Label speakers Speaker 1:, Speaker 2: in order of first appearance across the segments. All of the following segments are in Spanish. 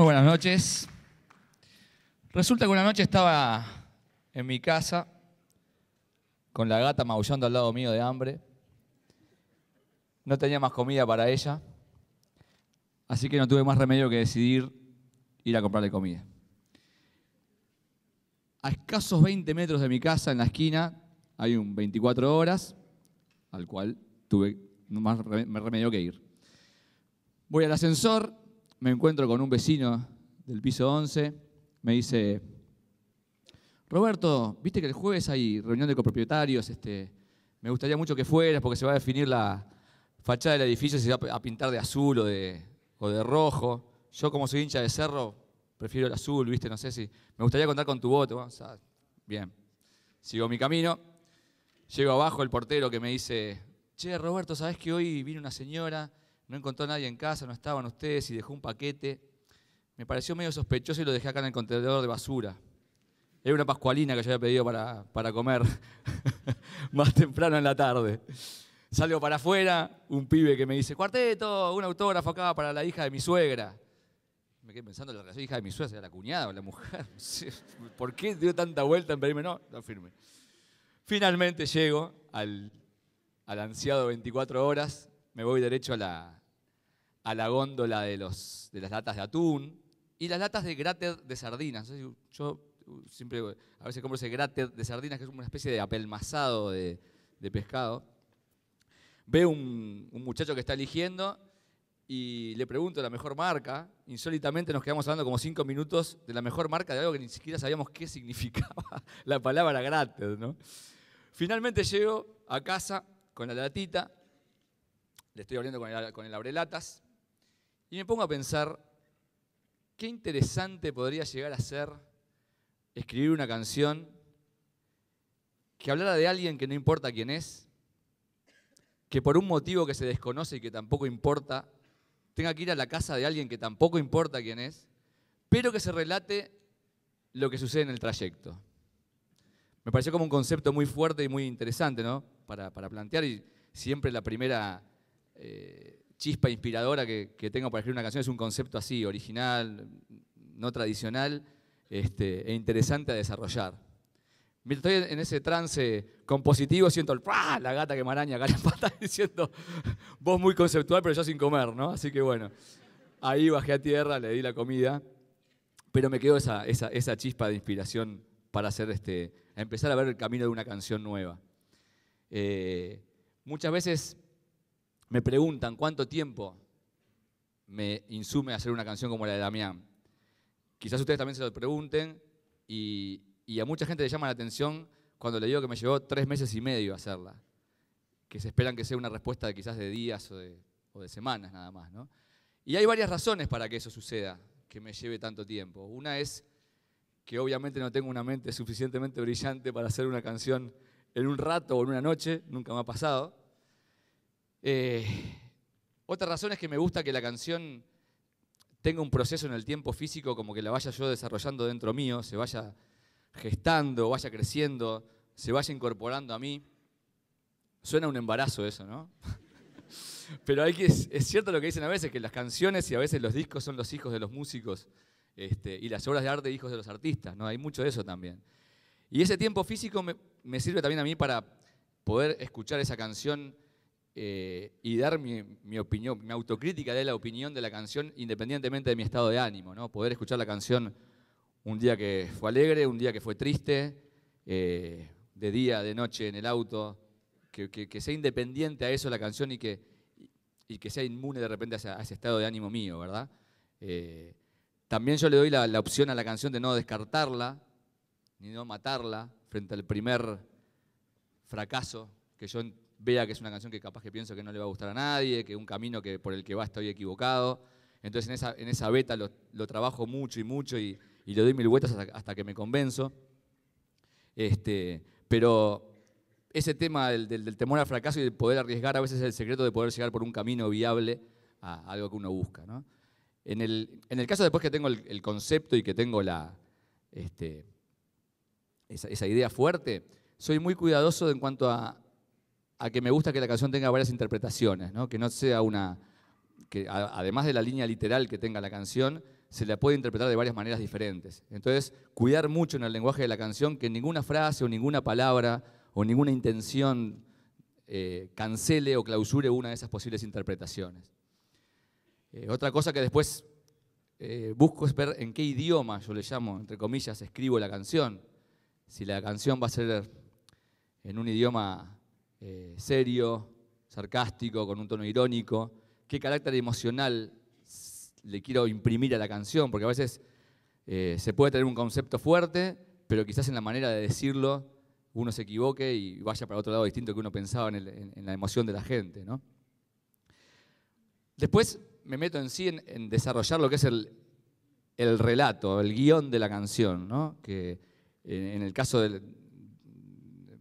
Speaker 1: Muy buenas noches. Resulta que una noche estaba en mi casa con la gata maullando al lado mío de hambre. No tenía más comida para ella, así que no tuve más remedio que decidir ir a comprarle comida. A escasos 20 metros de mi casa, en la esquina, hay un 24 horas, al cual tuve más remedio que ir. Voy al ascensor, me encuentro con un vecino del piso 11, me dice, Roberto, viste que el jueves hay reunión de copropietarios, este, me gustaría mucho que fueras porque se va a definir la fachada del edificio, si se va a pintar de azul o de, de rojo. Yo como soy hincha de cerro, prefiero el azul, viste, no sé si... Me gustaría contar con tu voto. bien, sigo mi camino. Llego abajo el portero que me dice, che, Roberto, sabes que hoy vino una señora no encontró a nadie en casa, no estaban ustedes y dejó un paquete. Me pareció medio sospechoso y lo dejé acá en el contenedor de basura. Era una pascualina que yo había pedido para, para comer más temprano en la tarde. Salgo para afuera, un pibe que me dice, cuarteto, un autógrafo acá para la hija de mi suegra. Me quedé pensando, la hija de mi suegra la cuñada o la mujer. ¿Por qué dio tanta vuelta en pedirme? No, no firme. Finalmente llego al, al ansiado 24 horas, me voy derecho a la, a la góndola de, de las latas de atún y las latas de grater de sardinas. Yo uh, siempre, a veces compro ese grater de sardinas, que es una especie de apelmazado de, de pescado. Veo un, un, muchacho que está eligiendo y le pregunto la mejor marca. Insólitamente nos quedamos hablando como cinco minutos de la mejor marca de algo que ni siquiera sabíamos qué significaba la palabra grater ¿no? Finalmente llego a casa con la latita, le estoy abriendo con el, con el abrelatas y me pongo a pensar, qué interesante podría llegar a ser escribir una canción que hablara de alguien que no importa quién es, que por un motivo que se desconoce y que tampoco importa, tenga que ir a la casa de alguien que tampoco importa quién es, pero que se relate lo que sucede en el trayecto. Me pareció como un concepto muy fuerte y muy interesante, ¿no? Para, plantear y siempre la primera... Eh, chispa inspiradora que, tengo para escribir una canción es un concepto así, original, no tradicional este, e interesante a desarrollar. Mientras estoy en ese trance compositivo, siento el la gata que maraña acá pata diciendo vos muy conceptual, pero yo sin comer, ¿no? Así que bueno, ahí bajé a tierra, le di la comida, pero me quedó esa, chispa de inspiración para hacer este, empezar a ver el camino de una canción nueva. Eh, muchas veces me preguntan cuánto tiempo me insume hacer una canción como la de Damián. Quizás ustedes también se lo pregunten y, a mucha gente le llama la atención cuando le digo que me llevó tres meses y medio hacerla, que se esperan que sea una respuesta de quizás de días o de, semanas nada más. Y hay varias razones para que eso suceda, que me lleve tanto tiempo. Una es que obviamente no tengo una mente suficientemente brillante para hacer una canción en un rato o en una noche, nunca me ha pasado. Eh, otra razón es que me gusta que la canción tenga un proceso en el tiempo físico, como que la vaya yo desarrollando dentro mío, se vaya gestando, vaya creciendo, se vaya incorporando a mí. Suena un embarazo eso, ¿no? Pero hay que, es cierto lo que dicen a veces, que las canciones y a veces los discos son los hijos de los músicos este, y las obras de arte hijos de los artistas, ¿no? Hay mucho de eso también. Y ese tiempo físico me sirve también a mí para poder escuchar esa canción eh, y dar mi, opinión, mi autocrítica de la opinión de la canción independientemente de mi estado de ánimo, ¿no? Poder escuchar la canción un día que fue alegre, un día que fue triste, eh, de día, de noche, en el auto, que, sea independiente a eso la canción y que, que sea inmune de repente a ese, estado de ánimo mío, ¿verdad? Eh, también yo le doy la, la, opción a la canción de no descartarla, ni no matarla frente al primer fracaso que yo vea que es una canción que capaz que pienso que no le va a gustar a nadie, que un camino que, por el que va estoy equivocado. Entonces en esa, beta lo, trabajo mucho y mucho y, y le doy mil vueltas hasta, que me convenzo. Este, pero ese tema del, temor al fracaso y de poder arriesgar a veces es el secreto de poder llegar por un camino viable a algo que uno busca. En, el, en, el, caso después que tengo el, concepto y que tengo la, este, esa, esa idea fuerte, soy muy cuidadoso en cuanto a a que me gusta que la canción tenga varias interpretaciones, ¿no? que no sea una, que además de la línea literal que tenga la canción, se la puede interpretar de varias maneras diferentes. Entonces, cuidar mucho en el lenguaje de la canción que ninguna frase o ninguna palabra o ninguna intención eh, cancele o clausure una de esas posibles interpretaciones. Eh, otra cosa que después eh, busco es ver en qué idioma, yo le llamo, entre comillas, escribo la canción. Si la canción va a ser en un idioma eh, serio, sarcástico, con un tono irónico, qué carácter emocional le quiero imprimir a la canción, porque a veces eh, se puede tener un concepto fuerte, pero quizás en la manera de decirlo uno se equivoque y vaya para otro lado distinto que uno pensaba en, la emoción de la gente. Después me meto en sí en, desarrollar lo que es el, relato, el guión de la canción, que en, el caso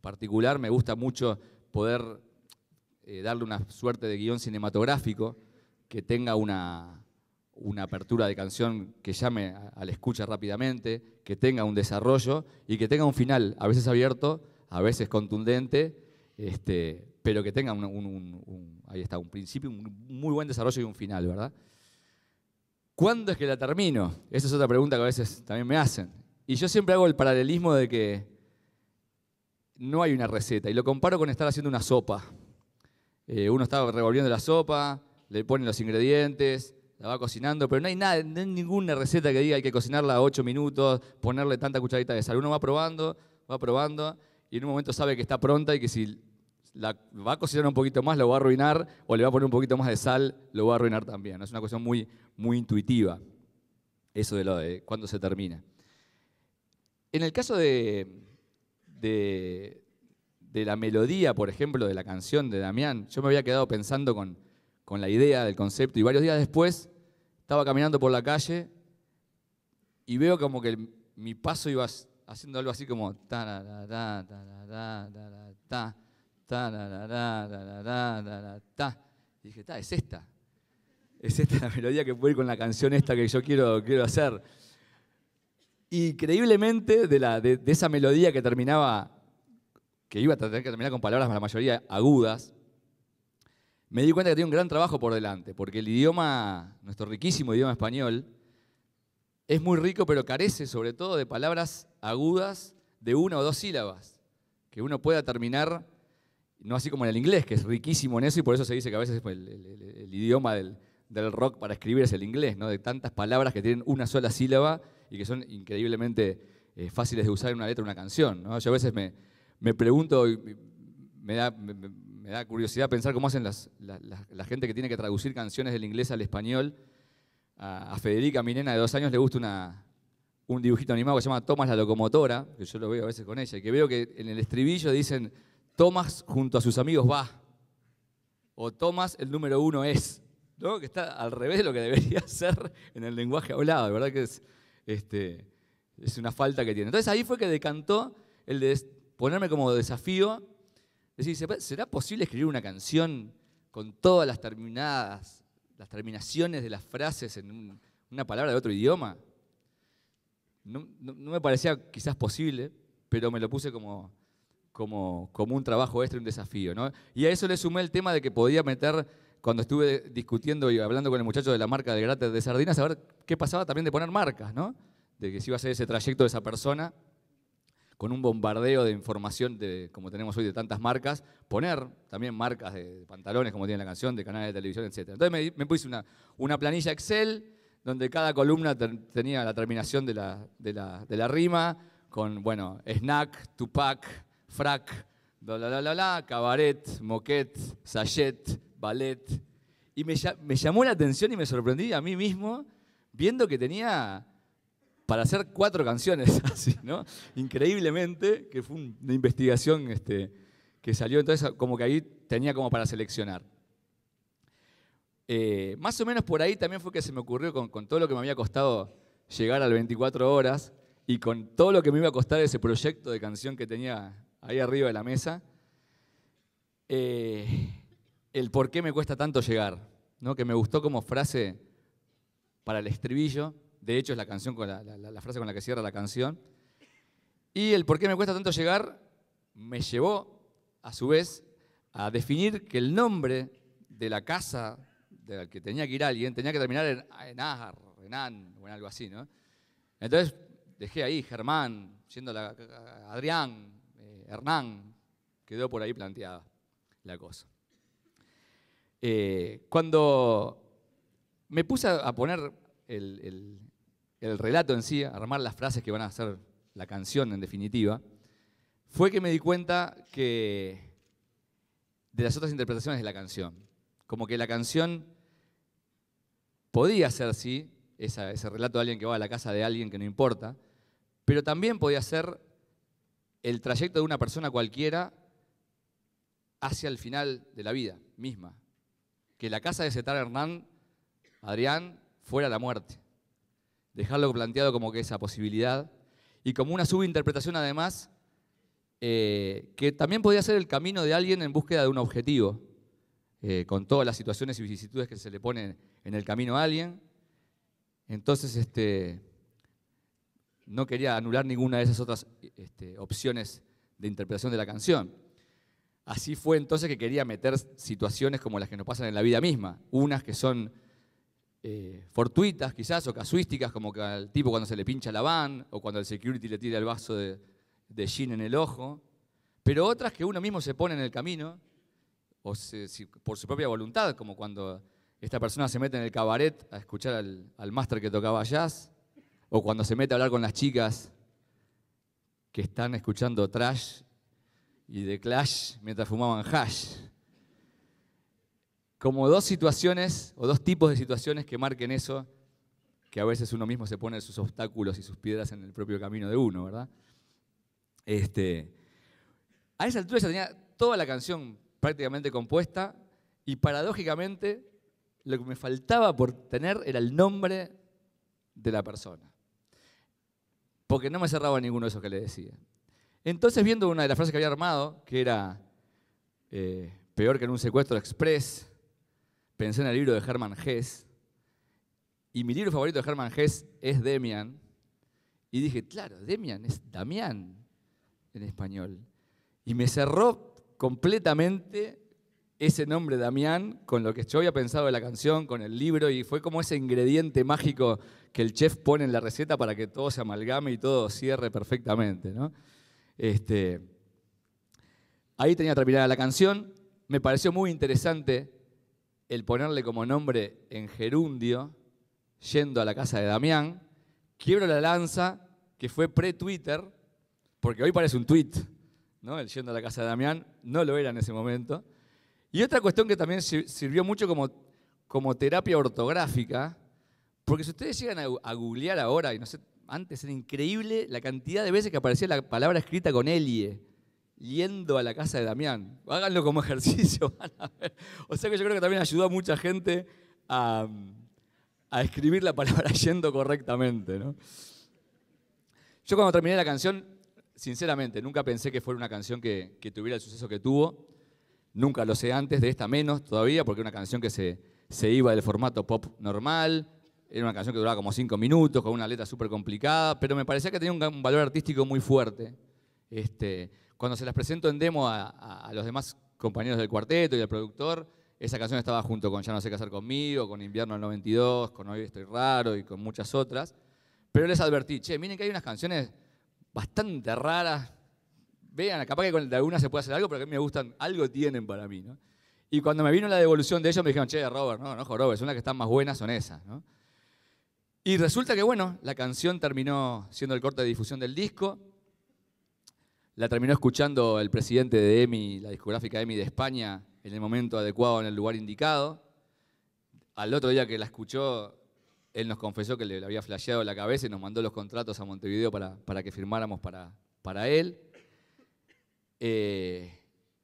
Speaker 1: particular me gusta mucho poder eh, darle una suerte de guión cinematográfico que tenga una, apertura de canción que llame a la escucha rápidamente, que tenga un desarrollo y que tenga un final, a veces abierto, a veces contundente, este, pero que tenga un, ahí está, un principio, un muy buen desarrollo y un final, ¿verdad? ¿Cuándo es que la termino? Esa es otra pregunta que a veces también me hacen. Y yo siempre hago el paralelismo de que no hay una receta. Y lo comparo con estar haciendo una sopa. Eh, uno está revolviendo la sopa, le pone los ingredientes, la va cocinando, pero no hay nada, ninguna receta que diga hay que cocinarla 8 minutos, ponerle tanta cucharadita de sal. Uno va probando, va probando, y en un momento sabe que está pronta y que si la va a cocinar un poquito más, lo va a arruinar, o le va a poner un poquito más de sal, lo va a arruinar también. Es una cuestión muy, muy intuitiva, eso de lo de cuándo se termina. En el caso de, de, de, la melodía, por ejemplo, de la canción de Damián, yo me había quedado pensando con, la idea del concepto y varios días después estaba caminando por la calle y veo como que mi paso iba haciendo algo así como y dije, es esta. Es esta la melodía que puede ir con la canción esta que yo quiero, quiero hacer increíblemente de, de, esa melodía que terminaba, que iba a tener que terminar con palabras la mayoría agudas, me di cuenta que tenía un gran trabajo por delante, porque el idioma, nuestro riquísimo idioma español, es muy rico, pero carece sobre todo de palabras agudas de una o dos sílabas, que uno pueda terminar, no así como en el inglés, que es riquísimo en eso, y por eso se dice que a veces el, idioma del, rock para escribir es el inglés, ¿no? de tantas palabras que tienen una sola sílaba y que son increíblemente eh, fáciles de usar en una letra una canción. Yo a veces me, me pregunto, y me, da, curiosidad pensar cómo hacen las, la, gente que tiene que traducir canciones del inglés al español. A, Federica, mi nena de dos años, le gusta una, un dibujito animado que se llama Tomás la locomotora, que yo lo veo a veces con ella, y que veo que en el estribillo dicen Tomás junto a sus amigos va, o Tomás el número uno es, ¿no? que está al revés de lo que debería ser en el lenguaje hablado, de verdad que es este, es una falta que tiene. Entonces ahí fue que decantó el de ponerme como desafío, decir, ¿será posible escribir una canción con todas las terminadas, las terminaciones de las frases en una palabra de otro idioma? No, me parecía quizás posible, pero me lo puse como, como, como un trabajo extra, un desafío. Y a eso le sumé el tema de que podía meter cuando estuve discutiendo y hablando con el muchacho de la marca de gratis de sardinas, a ver qué pasaba también de poner marcas, ¿no? De que si iba a ser ese trayecto de esa persona, con un bombardeo de información de, como tenemos hoy de tantas marcas, poner también marcas de pantalones, como tiene la canción, de canales de televisión, etc. Entonces me, puse una, planilla Excel donde cada columna tenía la terminación de la, rima, con, bueno, snack, tupac, frac, la la la la, cabaret, moquet, sachet, ballet. Y me, llamó la atención y me sorprendí a mí mismo viendo que tenía para hacer cuatro canciones así, ¿no? Increíblemente, que fue una investigación este, que salió, entonces como que ahí tenía como para seleccionar. Eh, más o menos por ahí también fue que se me ocurrió con, todo lo que me había costado llegar a las 24 horas y con todo lo que me iba a costar ese proyecto de canción que tenía ahí arriba de la mesa. Eh, el por qué me cuesta tanto llegar, ¿no? que me gustó como frase para el estribillo, de hecho es la, canción con la, frase con la que cierra la canción, y el por qué me cuesta tanto llegar me llevó a su vez a definir que el nombre de la casa de la que tenía que ir alguien tenía que terminar en, en An, o en algo así, Entonces dejé ahí Germán, siendo la, Adrián, eh, Hernán, quedó por ahí planteada la cosa. Eh, cuando me puse a poner el, relato en sí, a armar las frases que van a ser la canción en definitiva, fue que me di cuenta que de las otras interpretaciones de la canción, como que la canción podía ser, sí, ese relato de alguien que va a la casa de alguien que no importa, pero también podía ser el trayecto de una persona cualquiera hacia el final de la vida misma, que la casa de Cetar Hernán, Adrián, fuera la muerte. Dejarlo planteado como que esa posibilidad y como una subinterpretación además, eh, que también podía ser el camino de alguien en búsqueda de un objetivo, eh, con todas las situaciones y vicisitudes que se le ponen en el camino a alguien. Entonces, este, no quería anular ninguna de esas otras este, opciones de interpretación de la canción. Así fue entonces que quería meter situaciones como las que nos pasan en la vida misma, unas que son eh, fortuitas quizás o casuísticas, como que al tipo cuando se le pincha la van o cuando el security le tira el vaso de, de gin en el ojo, pero otras que uno mismo se pone en el camino o por su propia voluntad, como cuando esta persona se mete en el cabaret a escuchar al, al máster que tocaba jazz, o cuando se mete a hablar con las chicas que están escuchando trash y de Clash mientras fumaban hash. Como dos situaciones o dos tipos de situaciones que marquen eso, que a veces uno mismo se pone sus obstáculos y sus piedras en el propio camino de uno, ¿verdad? Este, a esa altura ya tenía toda la canción prácticamente compuesta y paradójicamente lo que me faltaba por tener era el nombre de la persona. Porque no me cerraba ninguno de esos que le decía. Entonces, viendo una de las frases que había armado, que era eh, peor que en un secuestro express, pensé en el libro de Herman Hess. Y mi libro favorito de Herman Hess es Demian. Y dije, claro, Demian es Damián en español. Y me cerró completamente ese nombre Damián con lo que yo había pensado de la canción, con el libro, y fue como ese ingrediente mágico que el chef pone en la receta para que todo se amalgame y todo cierre perfectamente. ¿no? Este, ahí tenía terminada la canción. Me pareció muy interesante el ponerle como nombre en gerundio, yendo a la casa de Damián. Quiebro la lanza, que fue pre-Twitter, porque hoy parece un tweet, ¿no? El yendo a la casa de Damián, no lo era en ese momento. Y otra cuestión que también sirvió mucho como, terapia ortográfica, porque si ustedes llegan a, a googlear ahora, y no sé, antes era increíble la cantidad de veces que aparecía la palabra escrita con Elie, yendo a la casa de Damián. Háganlo como ejercicio, O sea que yo creo que también ayudó a mucha gente a, escribir la palabra yendo correctamente. Yo cuando terminé la canción, sinceramente, nunca pensé que fuera una canción que, tuviera el suceso que tuvo. Nunca lo sé antes, de esta menos todavía, porque era una canción que se iba del formato pop normal, era una canción que duraba como cinco minutos, con una letra súper complicada, pero me parecía que tenía un, valor artístico muy fuerte. Este, cuando se las presento en demo a, los demás compañeros del cuarteto y al productor, esa canción estaba junto con Ya no sé qué hacer conmigo, con Invierno del 92, con Hoy estoy raro y con muchas otras. Pero les advertí, che, miren que hay unas canciones bastante raras. Vean, capaz que con de algunas se puede hacer algo, pero que a mí me gustan, algo tienen para mí, ¿no? Y cuando me vino la devolución de ellos, me dijeron, che, Robert, no, no, Robert, son las que están más buenas, son esas, ¿no? Y resulta que, bueno, la canción terminó siendo el corte de difusión del disco. La terminó escuchando el presidente de EMI, la discográfica EMI de España, en el momento adecuado, en el lugar indicado. Al otro día que la escuchó, él nos confesó que le había flasheado la cabeza y nos mandó los contratos a Montevideo para, para que firmáramos para, para él. Eh,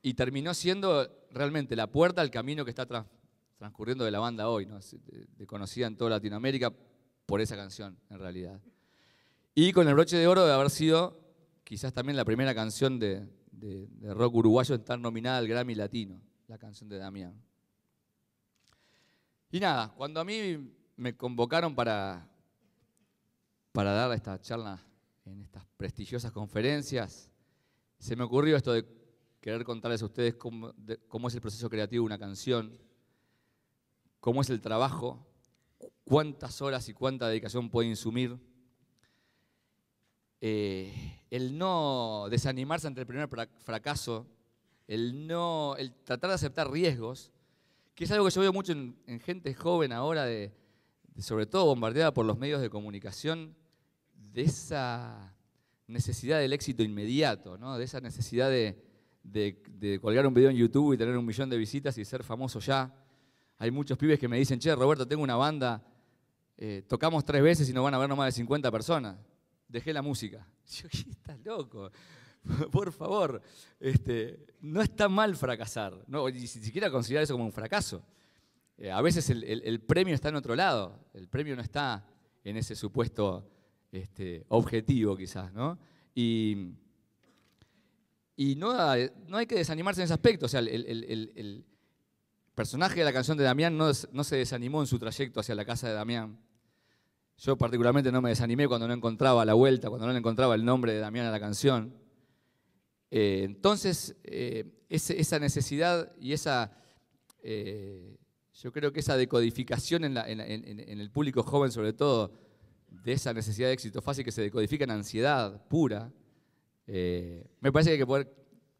Speaker 1: y terminó siendo realmente la puerta al camino que está transcurriendo de la banda hoy, ¿no? de conocida en toda Latinoamérica, por esa canción, en realidad. Y con el broche de oro de haber sido quizás también la primera canción de, rock uruguayo en estar nominada al Grammy Latino, la canción de Damián. Y nada, cuando a mí me convocaron para, para dar esta charla en estas prestigiosas conferencias, se me ocurrió esto de querer contarles a ustedes cómo es el proceso creativo de una canción, cómo es el trabajo cuántas horas y cuánta dedicación puede insumir. Eh, el no desanimarse ante el primer fracaso, el no, el tratar de aceptar riesgos, que es algo que yo veo mucho en, gente joven ahora, de, sobre todo bombardeada por los medios de comunicación, de esa necesidad del éxito inmediato, de esa necesidad de, de, colgar un video en YouTube y tener un millón de visitas y ser famoso ya. Hay muchos pibes que me dicen, che, Roberto, tengo una banda, eh, tocamos tres veces y nos van a ver no más de 50 personas. Dejé la música. Yo, estás loco? Por favor, este, no está mal fracasar, no, ni siquiera considerar eso como un fracaso. Eh, a veces el, premio está en otro lado, el premio no está en ese supuesto este, objetivo quizás, ¿no? Y, no, no, hay que desanimarse en ese aspecto, o sea, el, personaje de la canción de Damián no, se desanimó en su trayecto hacia la casa de Damián. Yo particularmente no me desanimé cuando no encontraba la vuelta, cuando no le encontraba el nombre de Damián a la canción. Eh, entonces, eh, esa necesidad y esa, eh, yo creo que esa decodificación en, el público joven sobre todo, de esa necesidad de éxito fácil que se decodifica en ansiedad pura, me parece que hay que poder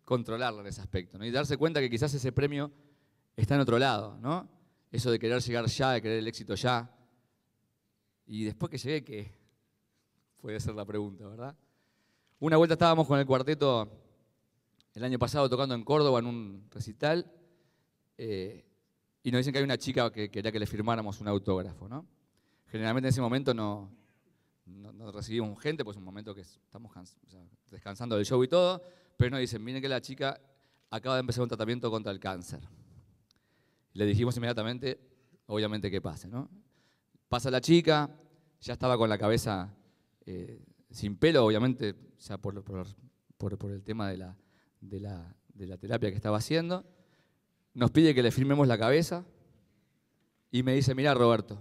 Speaker 1: controlarla en ese aspecto y darse cuenta que quizás ese premio está en otro lado, ¿no? Eso de querer llegar ya, de querer el éxito ya. Y después que llegué, ¿qué? Puede ser la pregunta, ¿verdad? Una vuelta estábamos con el cuarteto el año pasado tocando en Córdoba en un recital eh, y nos dicen que hay una chica que quería que le firmáramos un autógrafo, ¿no? Generalmente en ese momento no, recibimos gente, pues un momento que estamos descansando del show y todo, pero nos dicen, miren que la chica acaba de empezar un tratamiento contra el cáncer. Le dijimos inmediatamente, obviamente, que pase, ¿no? Pasa la chica, ya estaba con la cabeza eh, sin pelo, obviamente, ya por, por, el tema de la, terapia que estaba haciendo. Nos pide que le firmemos la cabeza y me dice, mira Roberto,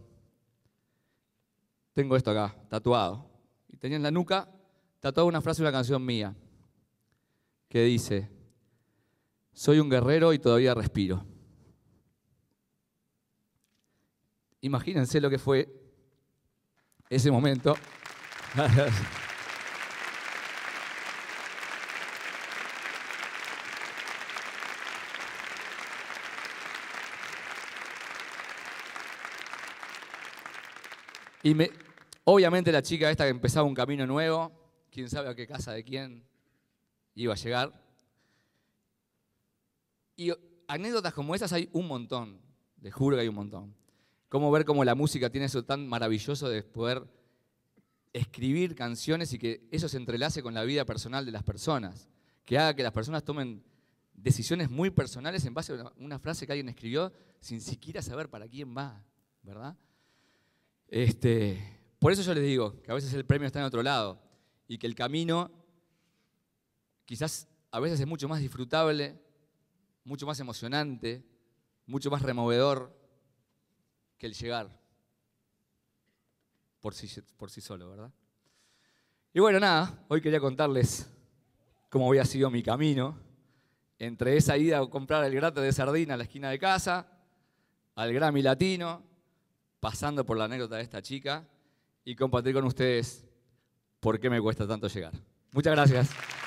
Speaker 1: tengo esto acá, tatuado. Y tenía en la nuca tatuada una frase de una canción mía que dice, soy un guerrero y todavía respiro. Imagínense lo que fue ese momento. Y obviamente la chica esta que empezaba un camino nuevo, quién sabe a qué casa de quién iba a llegar. Y anécdotas como esas hay un montón, de juro que hay un montón. Cómo ver cómo la música tiene eso tan maravilloso de poder escribir canciones y que eso se entrelace con la vida personal de las personas. Que haga que las personas tomen decisiones muy personales en base a una frase que alguien escribió sin siquiera saber para quién va, ¿verdad? Este, por eso yo les digo que a veces el premio está en otro lado y que el camino quizás a veces es mucho más disfrutable, mucho más emocionante, mucho más removedor el llegar. Por sí, por sí solo, ¿verdad? Y bueno, nada, hoy quería contarles cómo había sido mi camino entre esa ida a comprar el grato de sardina a la esquina de casa, al Grammy Latino, pasando por la anécdota de esta chica y compartir con ustedes por qué me cuesta tanto llegar. Muchas gracias.